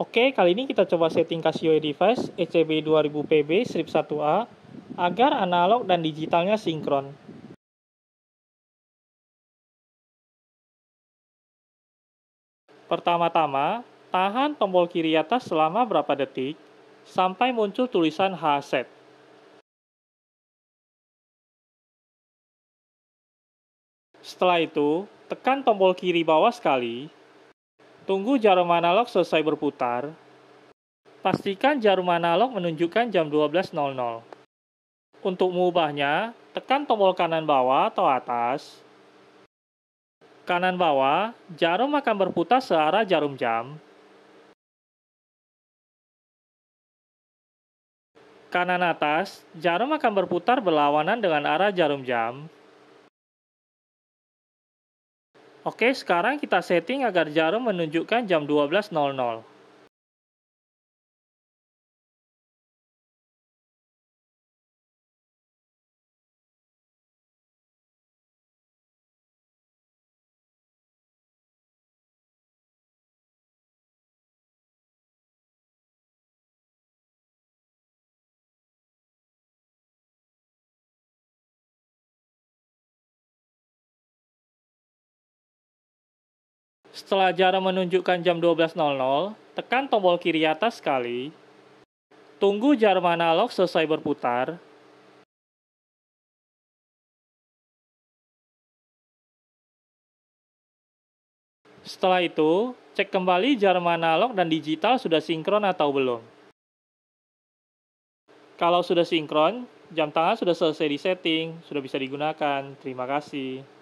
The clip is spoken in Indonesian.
Oke, kali ini kita coba setting Casio device ECB 2000PB strip 1A agar analog dan digitalnya sinkron. Pertama-tama, tahan tombol kiri atas selama berapa detik sampai muncul tulisan H set. Setelah itu, tekan tombol kiri bawah sekali Tunggu jarum analog selesai berputar. Pastikan jarum analog menunjukkan jam 12.00. Untuk mengubahnya, tekan tombol kanan bawah atau atas. Kanan bawah, jarum akan berputar searah jarum jam. Kanan atas, jarum akan berputar berlawanan dengan arah jarum jam. Oke, sekarang kita setting agar jarum menunjukkan jam 12.00. Setelah jarum menunjukkan jam 12.00, tekan tombol kiri atas sekali. Tunggu jarum analog selesai berputar. Setelah itu, cek kembali jarum analog dan digital sudah sinkron atau belum. Kalau sudah sinkron, jam tangan sudah selesai disetting, sudah bisa digunakan. Terima kasih.